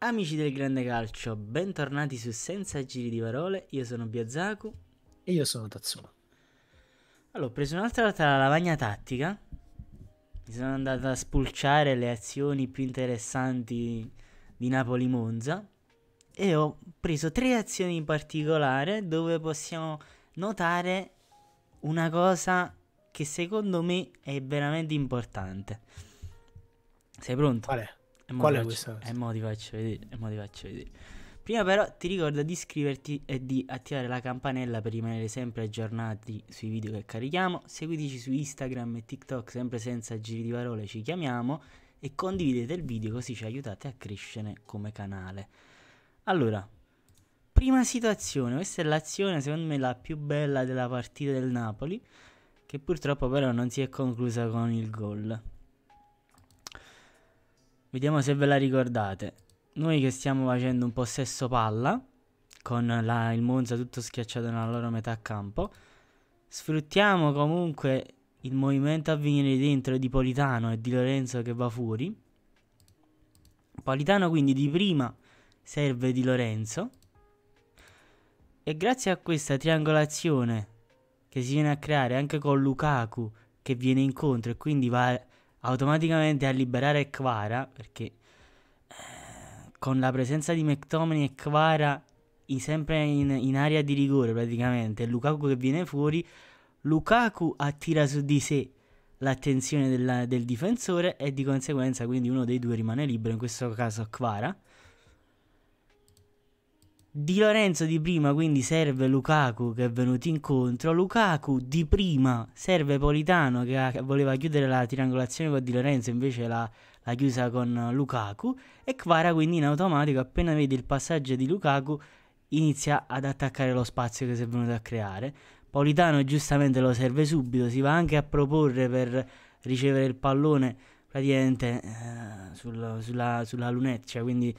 Amici del grande calcio, bentornati su Senza giri di parole, io sono Biazaku e io sono Tatsuma. Allora, ho preso un'altra volta la lavagna tattica, mi sono andato a spulciare le azioni più interessanti di Napoli-Monza e ho preso tre azioni in particolare dove possiamo notare una cosa che secondo me è veramente importante. Sei pronto? Vale. Qual è questa? E mo ti faccio vedere, e mo ti faccio vedere. Prima però ti ricordo di iscriverti e di attivare la campanella per rimanere sempre aggiornati sui video che carichiamo. Seguiteci su Instagram e TikTok sempre senza giri di parole ci chiamiamo e condividete il video così ci aiutate a crescere come canale. Allora, prima situazione, questa è l'azione secondo me la più bella della partita del Napoli che purtroppo però non si è conclusa con il gol. Vediamo se ve la ricordate. Noi che stiamo facendo un possesso palla, con la, il Monza tutto schiacciato nella loro metà campo, sfruttiamo comunque il movimento a venire dentro di Politano e di Lorenzo che va fuori. Politano quindi di prima serve di Lorenzo e grazie a questa triangolazione che si viene a creare anche con Lukaku che viene incontro e quindi va automaticamente a liberare Kvara perché eh, con la presenza di McTominay e Kvara sempre in, in, area di rigore praticamente Lukaku che viene fuori Lukaku attira su di sé l'attenzione del difensore e di conseguenza quindi uno dei due rimane libero in questo caso Kvara di Lorenzo di prima quindi serve Lukaku che è venuto incontro, Lukaku di prima serve Politano che voleva chiudere la triangolazione con Di Lorenzo invece l'ha, chiusa con Lukaku e Kvara quindi in automatico appena vede il passaggio di Lukaku inizia ad attaccare lo spazio che si è venuto a creare. Politano giustamente lo serve subito, si va anche a proporre per ricevere il pallone praticamente eh, sulla, sulla, sulla lunetta, cioè quindi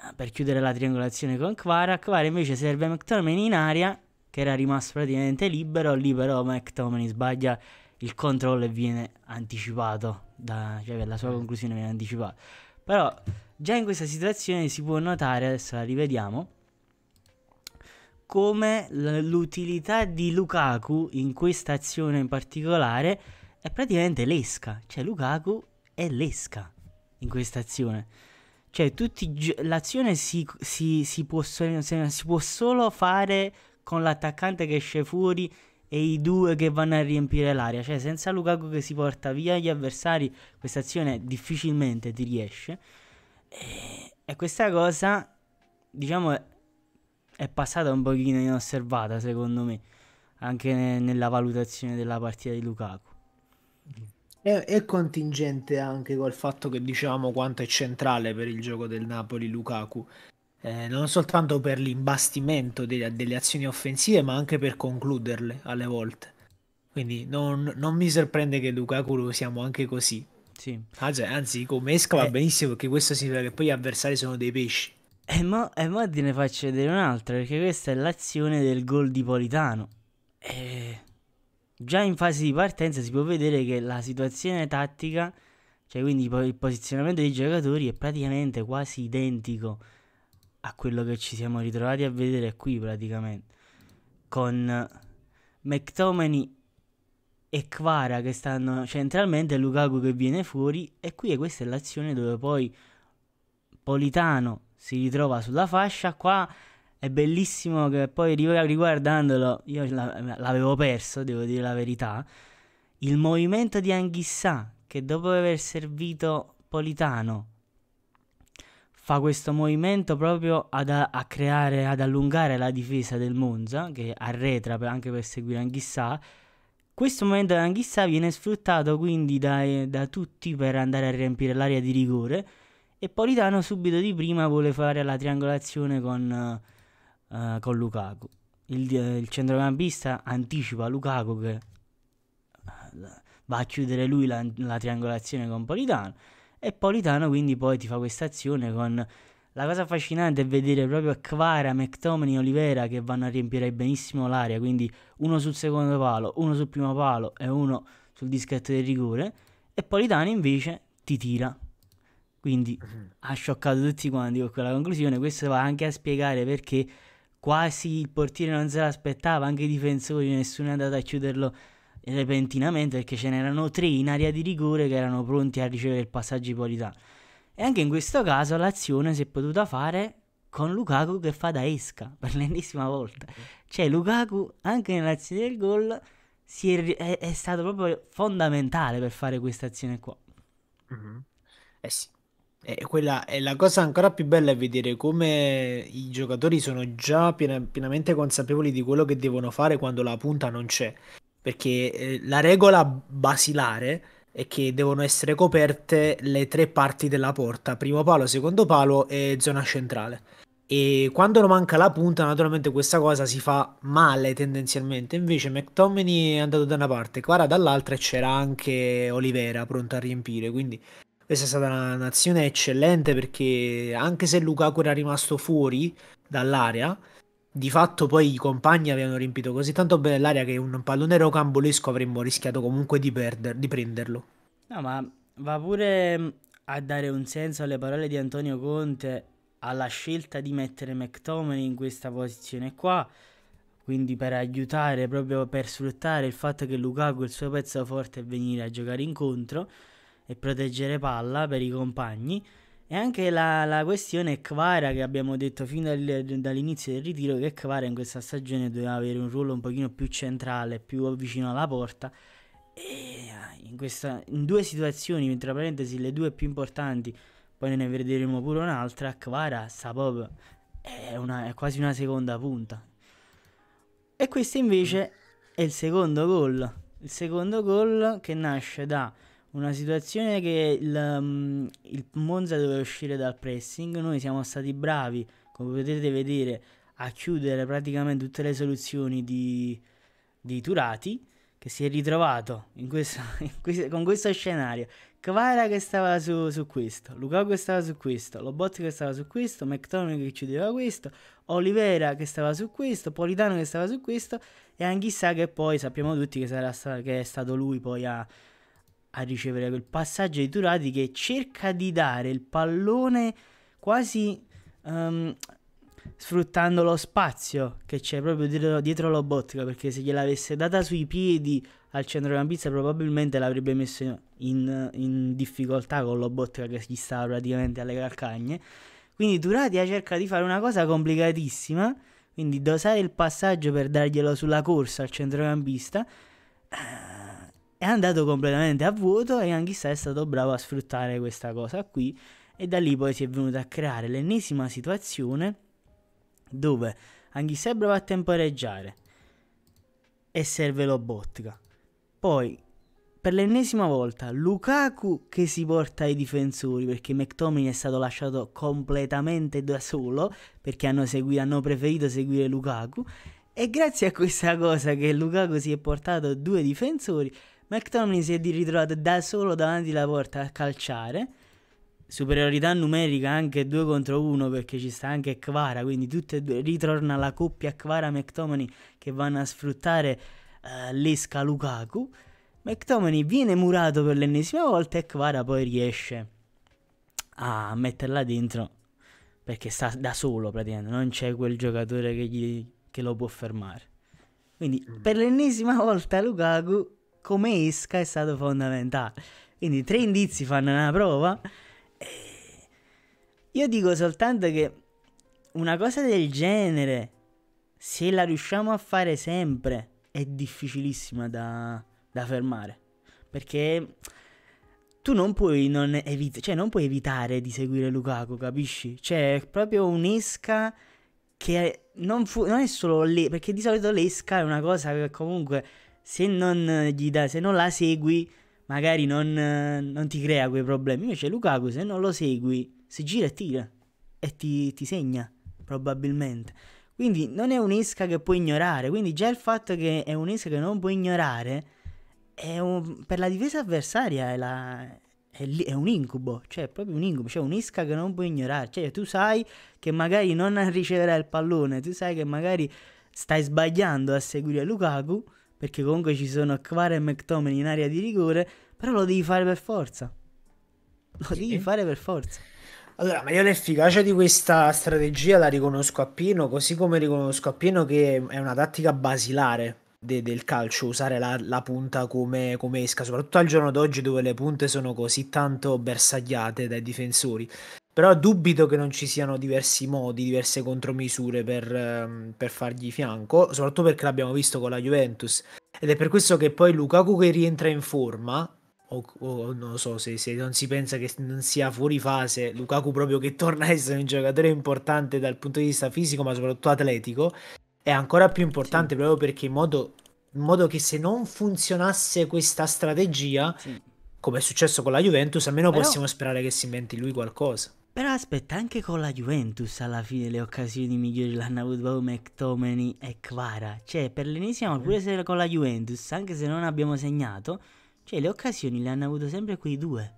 Ah, per chiudere la triangolazione con Kvara. Kvara invece serve McTominay in aria, che era rimasto praticamente libero. Lì però McTominay sbaglia il controllo e viene anticipato, da, cioè la sua eh. conclusione viene anticipata. Però già in questa situazione si può notare, adesso la rivediamo, come l'utilità di Lukaku in questa azione in particolare è praticamente l'esca, cioè Lukaku è l'esca in questa azione. Cioè, tutti, l'azione si, si, si, può, si, può, solo fare con l'attaccante che esce fuori e i due che vanno a riempire l'aria Cioè, senza Lukaku che si porta via gli avversari, questa azione difficilmente ti riesce. E, e questa cosa, diciamo, è, è passata un pochino inosservata, secondo me, anche ne, nella valutazione della partita di Lukaku. Mm. È, è, contingente anche col fatto che diciamo quanto è centrale per il gioco del Napoli Lukaku. Eh, non soltanto per l'imbastimento de- delle azioni offensive, ma anche per concluderle alle volte. Quindi non, non mi sorprende che Lukaku lo siamo anche così. Sì. Ah, cioè, anzi, come esca va eh. benissimo perché questo significa che poi gli avversari sono dei pesci. E eh, mo, e eh, mo te ne faccio vedere un'altra perché questa è l'azione del gol di Politano. Eh, già in fase di partenza si può vedere che la situazione tattica, cioè quindi il posizionamento dei giocatori è praticamente quasi identico a quello che ci siamo ritrovati a vedere qui praticamente con McTominay e Kvara che stanno centralmente Lukaku che viene fuori e qui è questa è l'azione dove poi Politano si ritrova sulla fascia qua è bellissimo che poi riguardandolo, io l'avevo perso, devo dire la verità, il movimento di Anghissà che dopo aver servito Politano fa questo movimento proprio ad a, creare, ad allungare la difesa del Monza, che arretra per, anche per seguire Anghissà. Questo momento di Anghissà viene sfruttato quindi da, da tutti per andare a riempire l'area di rigore e Politano subito di prima vuole fare la triangolazione con... Eh, con Lukaku. Il, il centrocampista anticipa Lukaku che eh, va a chiudere lui la, la triangolazione con Politano e Politano quindi poi ti fa questa azione con la cosa affascinante è vedere proprio Kvara, McTominay e Olivera che vanno a riempire benissimo l'area, quindi uno sul secondo palo, uno sul primo palo e uno sul dischetto del rigore e Politano invece ti tira. Quindi mhm. ha scioccato tutti quanti con quella conclusione, questo va anche a spiegare perché quasi il portiere non se l'aspettava, anche i difensori, nessuno è andato a chiuderlo repentinamente perché ce n'erano tre in area di rigore che erano pronti a ricevere il passaggio di qualità. E anche in questo caso l'azione si è potuta fare con Lukaku che fa da esca per l'ennesima volta. Cioè Lukaku anche nell'azione del gol è, è, è, stato proprio fondamentale per fare questa azione qua. Mm-hmm. Eh sì, e eh, quella è la cosa ancora più bella è vedere come i giocatori sono già piena, pienamente consapevoli di quello che devono fare quando la punta non c'è. Perché eh, la regola basilare è che devono essere coperte le tre parti della porta, primo palo, secondo palo e zona centrale. E quando non manca la punta, naturalmente questa cosa si fa male tendenzialmente. Invece McTominay è andato da una parte, Quara dall'altra e c'era anche Olivera pronto a riempire. Quindi questa è stata una nazione eccellente perché anche se Lukaku era rimasto fuori dall'area, di fatto poi i compagni avevano riempito così tanto bene l'area che un pallone rocambolesco avremmo rischiato comunque di, perder, di prenderlo. No, ma va pure mm, a dare un senso alle parole di Antonio Conte alla scelta di mettere McTominay in questa posizione qua, quindi per aiutare, proprio per sfruttare il fatto che Lukaku il suo pezzo forte è venire a giocare incontro e proteggere palla per i compagni. E anche la, la questione Kvara che abbiamo detto fin dal, dall'inizio del ritiro che Kvara in questa stagione doveva avere un ruolo un pochino più centrale, più vicino alla porta. E eh, in, questa, in due situazioni, tra parentesi le due più importanti, poi ne vedremo pure un'altra, Kvara sta proprio, è, una, è quasi una seconda punta. E questo invece è il secondo gol, il secondo gol che nasce da una situazione che il, um, il Monza doveva uscire dal pressing, noi siamo stati bravi, come potete vedere, a chiudere praticamente tutte le soluzioni di, di Turati, che si è ritrovato in questo, in questo, con questo scenario. Kvara che stava su, su, questo, Lukaku che stava su questo, Lobot che stava su questo, McTominay che chiudeva questo, Olivera che stava su questo, Politano che stava su questo e anche chissà che poi sappiamo tutti che, sarà, che è stato lui poi a a ricevere quel passaggio di Turati che cerca di dare il pallone quasi um, sfruttando lo spazio che c'è proprio dietro, dietro Lobotka perché se gliel'avesse data sui piedi al centrocampista probabilmente l'avrebbe messo in, in difficoltà con Lobotka che gli stava praticamente alle calcagne quindi Turati cerca di fare una cosa complicatissima quindi dosare il passaggio per darglielo sulla corsa al centrocampista ah, è andato completamente a vuoto e Anghissa è stato bravo a sfruttare questa cosa qui e da lì poi si è venuta a creare l'ennesima situazione dove Anghissa è bravo a temporeggiare e serve lo Botka. Poi per l'ennesima volta Lukaku che si porta ai difensori perché McTominay è stato lasciato completamente da solo perché hanno, segui- hanno preferito seguire Lukaku e grazie a questa cosa che Lukaku si è portato due difensori McTominay si è ritrovato da solo davanti alla porta a calciare. Superiorità numerica anche 2 contro 1 perché ci sta anche Kvara, quindi tutte e due ritorna la coppia Kvara-McTominay che vanno a sfruttare uh, l'esca Lukaku. McTominay viene murato per l'ennesima volta e Kvara poi riesce a metterla dentro perché sta da solo praticamente, non c'è quel giocatore che, gli, che lo può fermare. Quindi mm. per l'ennesima volta Lukaku come esca è stato fondamentale. Quindi tre indizi fanno una prova. Io dico soltanto che una cosa del genere, se la riusciamo a fare sempre, è difficilissima da, da fermare. Perché tu non puoi, non, evit- cioè non puoi evitare di seguire Lukaku, capisci? Cioè, è proprio un'esca che non, fu- non è solo lì, perché di solito l'esca è una cosa che comunque se non, eh, dà, se non la segui, magari non, eh, non, ti crea quei problemi. Invece Lukaku, se non lo segui, si gira e tira e ti, ti segna, probabilmente. Quindi non è un'isca che puoi ignorare. Quindi già il fatto che è un'isca che non puoi ignorare, un, per la difesa avversaria è, la, è, è, un incubo. Cioè, è proprio un incubo. Cioè, un'isca che non puoi ignorare. Cioè, tu sai che magari non riceverai il pallone, tu sai che magari stai sbagliando a seguire Lukaku perché comunque ci sono Akvara e McTominay in area di rigore, però lo devi fare per forza. Lo sì. devi fare per forza. Allora, ma io l'efficacia di questa strategia la riconosco a Pino, così come riconosco a Pino che è una tattica basilare de- del calcio, usare la, la punta come-, come esca, soprattutto al giorno d'oggi dove le punte sono così tanto bersagliate dai difensori però dubito che non ci siano diversi modi, diverse contromisure per, ehm, per fargli fianco, soprattutto perché l'abbiamo visto con la Juventus. Ed è per questo che poi Lukaku che rientra in forma, o, o, non lo so se, se, non si pensa che non sia fuori fase Lukaku proprio che torna a essere un giocatore importante dal punto di vista fisico ma soprattutto atletico è ancora più importante sì. proprio perché in modo, in modo, che se non funzionasse questa strategia sì. come è successo con la Juventus almeno Però... possiamo sperare che si inventi lui qualcosa però aspetta, anche con la Juventus alla fine le occasioni migliori l'hanno avuto proprio McTominay e Quara. Cioè, per l'inizio, pure se con la Juventus, anche se non abbiamo segnato, cioè le occasioni le hanno avute sempre quei due.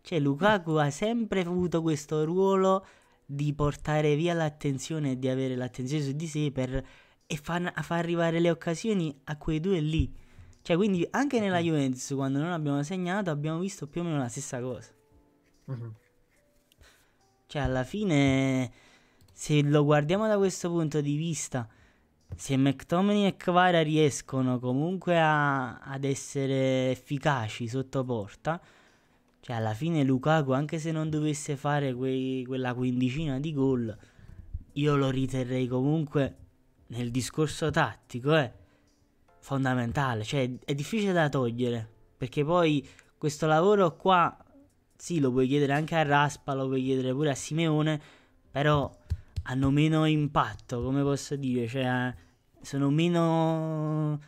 Cioè, Lukaku ha sempre avuto questo ruolo di portare via l'attenzione e di avere l'attenzione su di sé per, e far, far arrivare le occasioni a quei due lì. Cioè, quindi anche nella Juventus, quando non abbiamo segnato, abbiamo visto più o meno la stessa cosa. Mm-hmm. Cioè, alla fine, se lo guardiamo da questo punto di vista, se McTominay e Kvara riescono comunque a, ad essere efficaci sotto porta, cioè alla fine Lukaku, anche se non dovesse fare quei, quella quindicina di gol, io lo riterrei comunque nel discorso tattico, eh, fondamentale, cioè è difficile da togliere, perché poi questo lavoro qua sì, lo puoi chiedere anche a Raspa, lo puoi chiedere pure a Simeone, però hanno meno impatto, come posso dire, cioè sono meno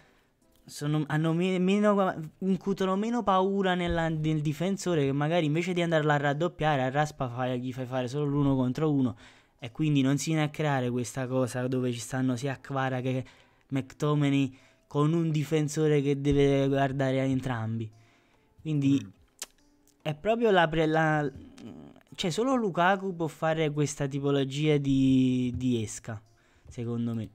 sono, hanno meno incutono meno paura nella, nel difensore che magari invece di andarla a raddoppiare a Raspa fai, gli fai fare solo l'uno contro uno e quindi non si viene a creare questa cosa dove ci stanno sia Kvara che McTominay con un difensore che deve guardare a entrambi quindi mm è proprio la, pre- la... Cioè, solo Lukaku può fare questa tipologia di, di esca, secondo me.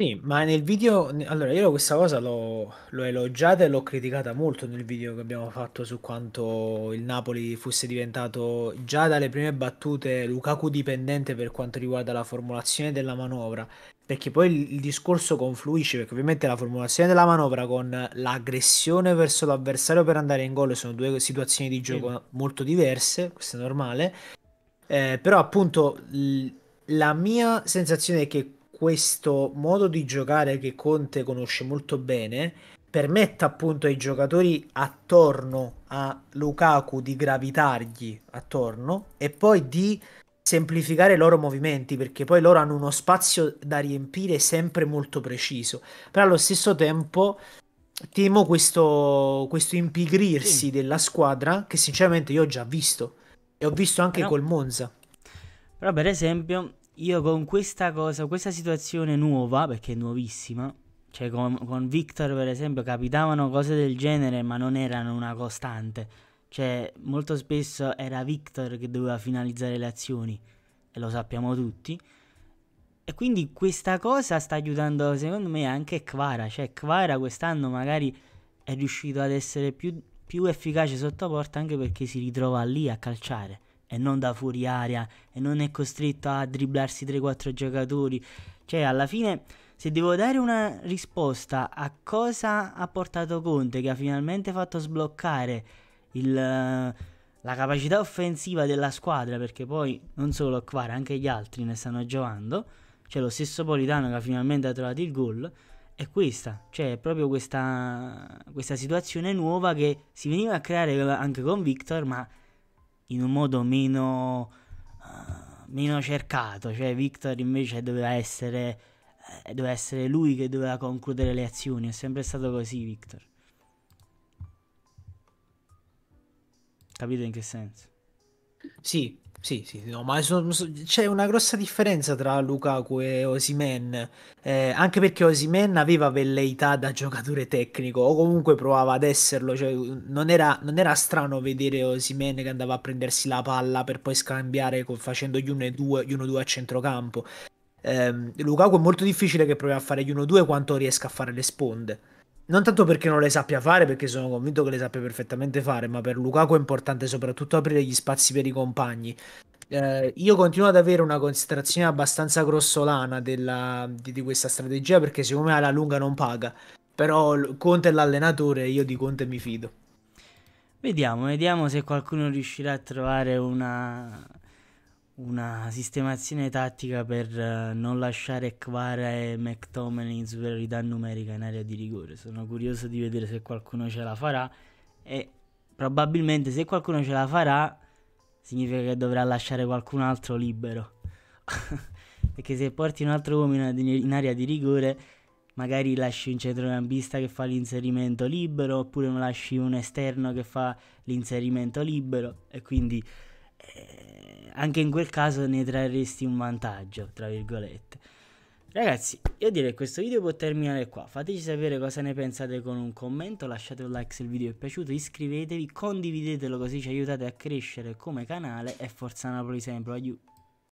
Sì, ma nel video, allora io questa cosa l'ho, l'ho elogiata e l'ho criticata molto nel video che abbiamo fatto su quanto il Napoli fosse diventato già dalle prime battute Lukaku dipendente per quanto riguarda la formulazione della manovra, perché poi il, il discorso confluisce, perché ovviamente la formulazione della manovra con l'aggressione verso l'avversario per andare in gol sono due situazioni di gioco sì. molto diverse, questo è normale, eh, però appunto... L- la mia sensazione è che questo modo di giocare che Conte conosce molto bene permetta appunto ai giocatori attorno a Lukaku di gravitargli attorno e poi di semplificare i loro movimenti perché poi loro hanno uno spazio da riempire sempre molto preciso però allo stesso tempo temo questo, questo impigrirsi sì. della squadra che sinceramente io ho già visto e ho visto anche però, col Monza però per esempio io con questa cosa, questa situazione nuova, perché è nuovissima, cioè con, con Victor per esempio capitavano cose del genere ma non erano una costante. Cioè, molto spesso era Victor che doveva finalizzare le azioni, e lo sappiamo tutti. E quindi questa cosa sta aiutando, secondo me, anche Kvara. Cioè, Kvara quest'anno magari è riuscito ad essere più, più efficace sotto porta anche perché si ritrova lì a calciare e non da fuori aria e non è costretto a dribblarsi 3-4 giocatori. Cioè, alla fine, se devo dare una risposta a cosa ha portato Conte, che ha finalmente fatto sbloccare il, la capacità offensiva della squadra, perché poi non solo Quara, anche gli altri ne stanno giocando, cioè lo stesso Politano che ha finalmente trovato il gol, è questa, cioè è proprio questa, questa situazione nuova che si veniva a creare anche con Victor, ma in un modo meno, uh, meno cercato, cioè Victor invece doveva essere, eh, doveva essere lui che doveva concludere le azioni, è sempre stato così Victor. Capito in che senso? Sì, sì, sì, no, ma so, so, c'è una grossa differenza tra Lukaku e Osimen, eh, anche perché Osimen aveva velleità da giocatore tecnico, o comunque provava ad esserlo, cioè, non, era, non, era, strano vedere Osimen che andava a prendersi la palla per poi scambiare con, facendo gli 1-2 a centrocampo. Eh, Lukaku è molto difficile che provi a fare gli 1-2 quanto riesca a fare le sponde non tanto perché non le sappia fare, perché sono convinto che le sappia perfettamente fare, ma per Lukaku è importante soprattutto aprire gli spazi per i compagni. Eh, io continuo ad avere una considerazione abbastanza grossolana della, di, di, questa strategia perché secondo me alla lunga non paga. Però Conte è l'allenatore e io di Conte mi fido. Vediamo, vediamo se qualcuno riuscirà a trovare una, una sistemazione tattica per uh, non lasciare Kvara e McTominay in superiorità numerica in area di rigore. Sono curioso di vedere se qualcuno ce la farà e probabilmente se qualcuno ce la farà significa che dovrà lasciare qualcun altro libero. Perché se porti un altro uomo in area di rigore magari lasci un centrocampista che fa l'inserimento libero oppure lasci un esterno che fa l'inserimento libero e quindi eh, anche in quel caso ne trarresti un vantaggio, tra virgolette. Ragazzi, io direi che questo video può terminare qua. Fateci sapere cosa ne pensate con un commento, lasciate un like se il video vi è piaciuto, iscrivetevi, condividetelo così ci aiutate a crescere come canale e forza Napoli sempre. Aiuto!